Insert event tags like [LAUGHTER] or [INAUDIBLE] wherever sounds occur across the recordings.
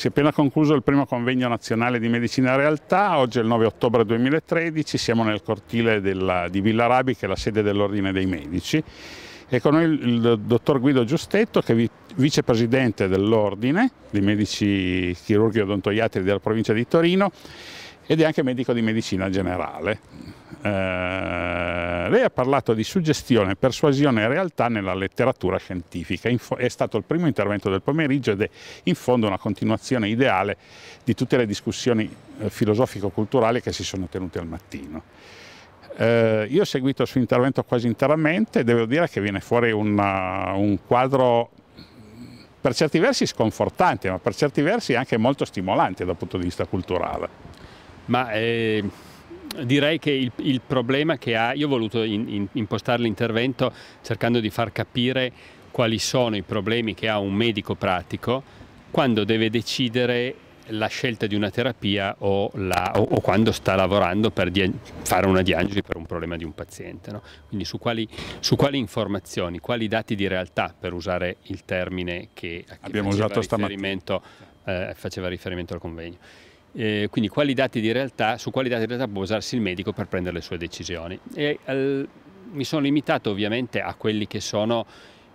Si è appena concluso il primo convegno nazionale di medicina realtà, oggi è il 9 ottobre 2013, siamo nel cortile della, di Villa Rabi che è la sede dell'Ordine dei Medici e con noi il dottor Guido Giustetto che è vicepresidente dell'Ordine dei Medici Chirurghi e Odontoiatri della provincia di Torino ed è anche medico di medicina generale. Eh, lei ha parlato di suggestione, persuasione e realtà nella letteratura scientifica, è stato il primo intervento del pomeriggio ed è in fondo una continuazione ideale di tutte le discussioni eh, filosofico-culturali che si sono tenute al mattino. Eh, io ho seguito il suo intervento quasi interamente e devo dire che viene fuori una, un quadro per certi versi sconfortante, ma per certi versi anche molto stimolante dal punto di vista culturale ma eh, direi che il, il, problema che ha, io ho voluto in, in, impostare l'intervento cercando di far capire quali sono i problemi che ha un medico pratico quando deve decidere la scelta di una terapia o, la, o, o quando sta lavorando per fare una diagnosi per un problema di un paziente. No? Quindi su quali, su quali, informazioni, quali dati di realtà, per usare il termine che abbiamo usato stamattina, eh, faceva riferimento al convegno. Eh, quindi quali realtà, su quali dati di realtà può basarsi il medico per prendere le sue decisioni. E, al, mi sono limitato ovviamente a quelli che sono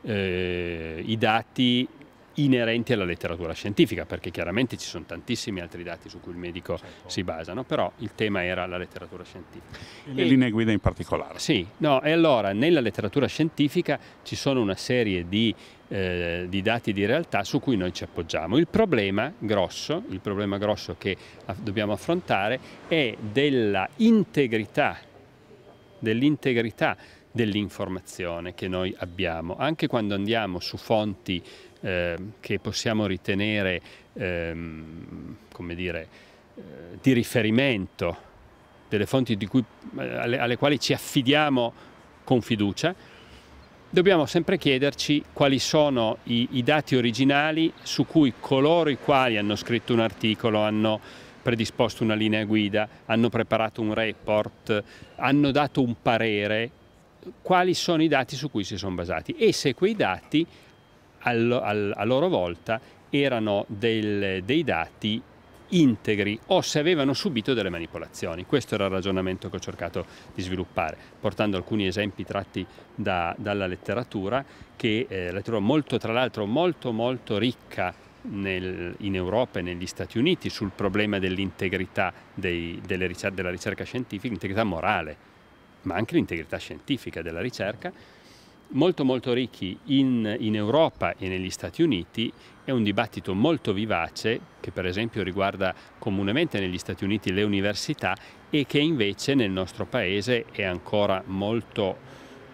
eh, i dati inerenti alla letteratura scientifica, perché chiaramente ci sono tantissimi altri dati su cui il medico certo. si basa, no? però il tema era la letteratura scientifica. E le e, linee guida in particolare. Sì, no, e allora nella letteratura scientifica ci sono una serie di, eh, di dati di realtà su cui noi ci appoggiamo. Il problema grosso, il problema grosso che dobbiamo affrontare è della integrità, dell'integrità dell'informazione che noi abbiamo, anche quando andiamo su fonti Ehm, che possiamo ritenere ehm, come dire, eh, di riferimento, delle fonti cui, eh, alle, alle quali ci affidiamo con fiducia, dobbiamo sempre chiederci quali sono i, i, dati originali su cui coloro i quali hanno scritto un articolo, hanno predisposto una linea guida, hanno preparato un report, hanno dato un parere, quali sono i dati su cui si sono basati e se quei dati a loro volta erano del, dei dati integri o se avevano subito delle manipolazioni. Questo era il ragionamento che ho cercato di sviluppare, portando alcuni esempi tratti da, dalla letteratura, che eh, letteratura molto, tra l'altro molto molto ricca nel, in Europa e negli Stati Uniti sul problema dell'integrità della ricerca scientifica, integrità morale, ma anche l'integrità scientifica della ricerca, molto molto ricchi in, in, Europa e negli Stati Uniti è un dibattito molto vivace che per esempio riguarda comunemente negli Stati Uniti le università e che invece nel nostro paese è ancora molto,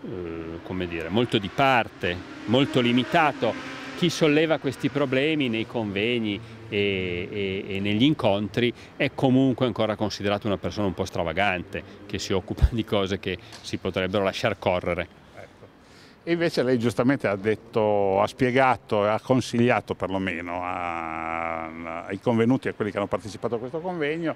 eh, come dire, molto di parte, molto limitato. Chi solleva questi problemi nei convegni e, e, e, negli incontri è comunque ancora considerato una persona un po' stravagante che si occupa di cose che si potrebbero lasciar correre invece lei giustamente ha, detto, ha spiegato, ha consigliato perlomeno a, ai convenuti, a quelli che hanno partecipato a questo convegno,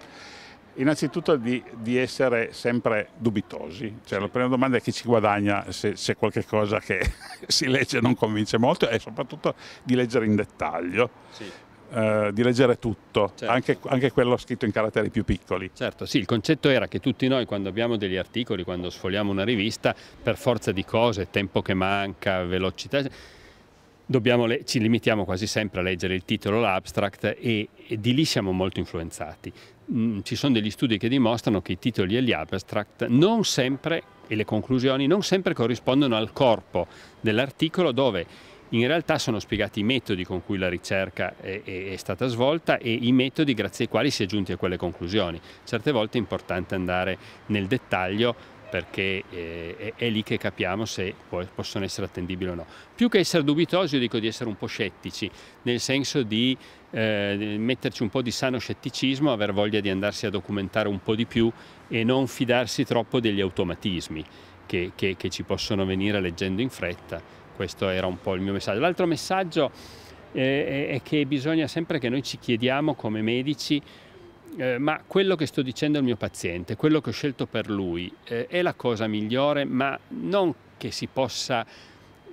innanzitutto di, di essere sempre dubitosi. Cioè, la prima domanda è chi ci guadagna se c'è qualche che [LAUGHS] si legge non convince molto e soprattutto di leggere in dettaglio. Sì eh, di leggere tutto, certo. anche, anche, quello scritto in caratteri più piccoli. Certo, sì, il concetto era che tutti noi quando abbiamo degli articoli, quando sfogliamo una rivista, per forza di cose, tempo che manca, velocità, ci limitiamo quasi sempre a leggere il titolo, l'abstract e, e di lì siamo molto influenzati. Mm, ci sono degli studi che dimostrano che i titoli e gli abstract non sempre e le conclusioni non sempre corrispondono al corpo dell'articolo dove in realtà sono spiegati i metodi con cui la ricerca è, è, è stata svolta e i metodi grazie ai quali si è giunti a quelle conclusioni. Certe volte è importante andare nel dettaglio perché eh, è, è, lì che capiamo se può, possono essere attendibili o no. Più che essere dubitosi, io dico di essere un po' scettici, nel senso di eh, metterci un po' di sano scetticismo, aver voglia di andarsi a documentare un po' di più e non fidarsi troppo degli automatismi che, che, che ci possono venire leggendo in fretta questo era un po' il mio messaggio. L'altro messaggio eh, è che bisogna sempre che noi ci chiediamo come medici eh, ma quello che sto dicendo al mio paziente, quello che ho scelto per lui, eh, è la cosa migliore, ma non che si possa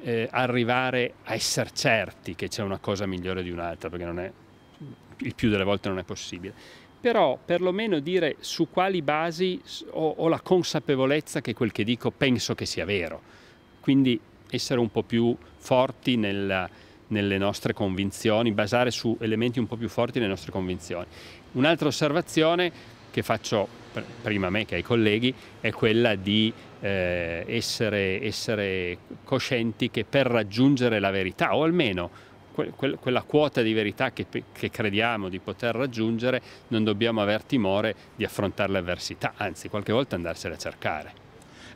eh, arrivare a essere certi che c'è una cosa migliore di un'altra, perché non è, il più delle volte non è possibile. Però perlomeno dire su quali basi ho, ho la consapevolezza che quel che dico penso che sia vero. Quindi essere un po' più forti nel, nelle nostre convinzioni, basare su elementi un po' più forti le nostre convinzioni. Un'altra osservazione che faccio prima a me che ai colleghi è quella di eh, essere, essere, coscienti che per raggiungere la verità o almeno que que quella quota di verità che, che, crediamo di poter raggiungere non dobbiamo aver timore di affrontare le avversità, anzi qualche volta andarsela a cercare.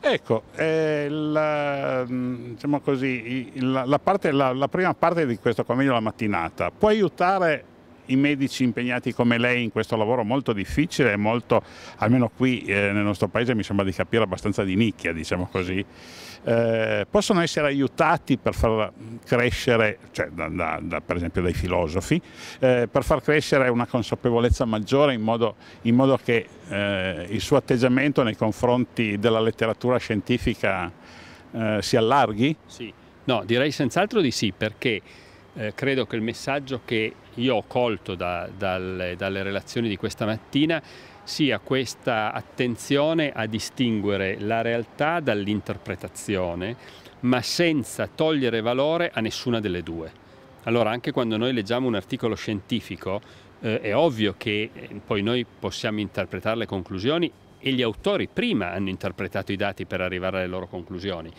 Ecco, eh, la, mm, diciamo così, la, la, parte, la, prima parte di questo convegno, la mattinata, può aiutare i medici impegnati come lei in questo lavoro molto difficile, e molto, almeno qui eh, nel nostro paese mi sembra di capire abbastanza di nicchia, diciamo così, eh, possono essere aiutati per far crescere, cioè, da, da, da, per esempio dai filosofi, eh, per far crescere una consapevolezza maggiore in modo, in modo che eh, il suo atteggiamento nei confronti della letteratura scientifica eh, si allarghi? Sì, no, direi senz'altro di sì, perché eh, credo che il messaggio che io ho colto da, dalle, dalle relazioni di questa mattina sia questa attenzione a distinguere la realtà dall'interpretazione, ma senza togliere valore a nessuna delle due. Allora, anche quando noi leggiamo un articolo scientifico, eh, è ovvio che eh, poi noi possiamo interpretare le conclusioni e gli autori prima hanno interpretato i dati per arrivare alle loro conclusioni,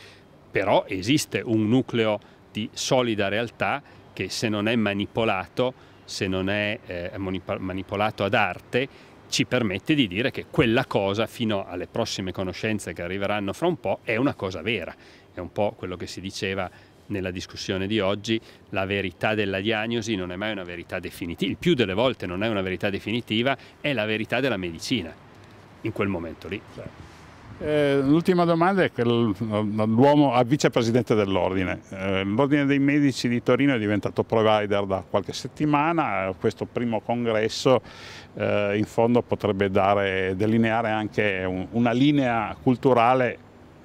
però esiste un nucleo di solida realtà che se non è manipolato, se non è eh, manipolato ad arte, ci permette di dire che quella cosa, fino alle prossime conoscenze che arriveranno fra un po', è una cosa vera. È un po' quello che si diceva nella discussione di oggi, la verità della diagnosi non è mai una verità definitiva, il più delle volte non è una verità definitiva, è la verità della medicina in quel momento lì. Certo. Eh, l'ultima domanda è l'uomo a ah, vicepresidente dell'Ordine. Eh, L'Ordine dei Medici di Torino è diventato provider da qualche settimana, questo primo congresso eh, in fondo potrebbe dare, delineare anche una linea culturale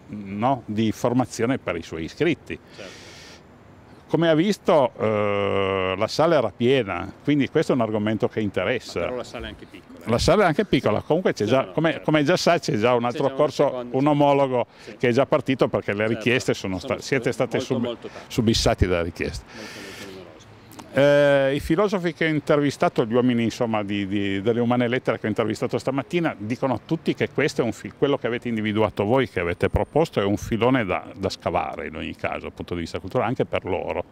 no, di formazione per i suoi iscritti. Certo. Come ha visto eh, la sala era piena, quindi questo è un argomento che interessa. Ma però la sala è anche piccola. Eh. La sala è anche piccola, comunque già, no, no, come, certo. come, già sai c'è già un altro già corso, seconda, un omologo sì. che è già partito perché le certo. richieste certo. sono, sono, siete state molto, sub, molto subissati dalle richieste. Molto eh, I filosofi che ho intervistato, gli uomini insomma, di, di, delle umane lettere che ho intervistato stamattina, dicono tutti che questo è un quello che avete individuato voi, che avete proposto, è un filone da, da scavare in ogni caso, dal punto di vista culturale, anche per loro,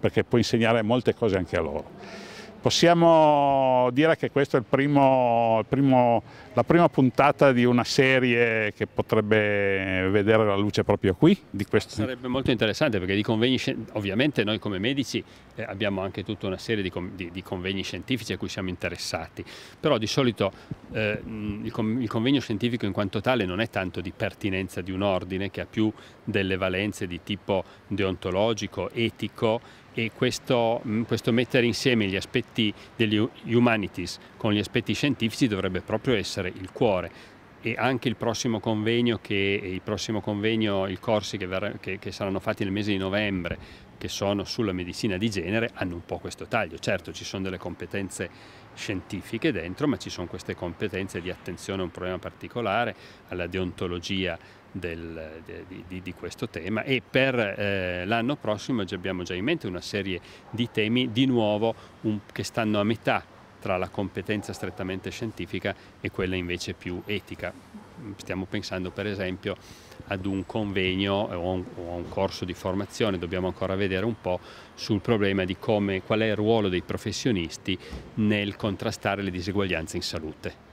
perché può insegnare molte cose anche a loro. Possiamo dire che questa è il primo, il primo, la prima puntata di una serie che potrebbe vedere la luce proprio qui. Sarebbe molto interessante perché di convegni, ovviamente noi come medici eh, abbiamo anche tutta una serie di, di, di convegni scientifici a cui siamo interessati, però di solito eh, il, il convegno scientifico in quanto tale non è tanto di pertinenza di un ordine che ha più delle valenze di tipo deontologico, etico e questo, mm, questo, mettere insieme gli aspetti degli humanities con gli aspetti scientifici dovrebbe proprio essere il cuore e anche il prossimo convegno, che, il prossimo convegno i corsi che, verrà, che, che saranno fatti nel mese di novembre che sono sulla medicina di genere hanno un po' questo taglio. Certo ci sono delle competenze scientifiche dentro, ma ci sono queste competenze di attenzione a un problema particolare, alla deontologia del, di, di, di, questo tema e per eh, l'anno prossimo abbiamo già in mente una serie di temi di nuovo un, che stanno a metà tra la competenza strettamente scientifica e quella invece più etica. Stiamo pensando per esempio ad un convegno o a un, corso di formazione, dobbiamo ancora vedere un po' sul problema di come, qual è il ruolo dei professionisti nel contrastare le diseguaglianze in salute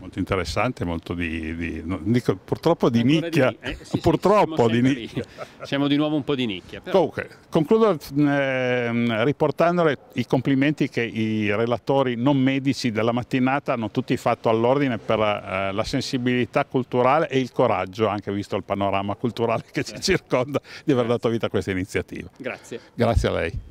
molto interessante, molto di, di no, dico, purtroppo di Ancora nicchia. Di, eh, sì, purtroppo sì, di nicchia. Lì. [LAUGHS] Siamo di nuovo un po' di nicchia. Però. Comunque, concludo eh, riportandole i complimenti che i relatori non medici della mattinata hanno tutti fatto all'ordine per eh, la sensibilità culturale e il coraggio, anche visto il panorama culturale che ci eh. circonda, di aver dato vita a questa iniziativa. Grazie. Grazie a lei.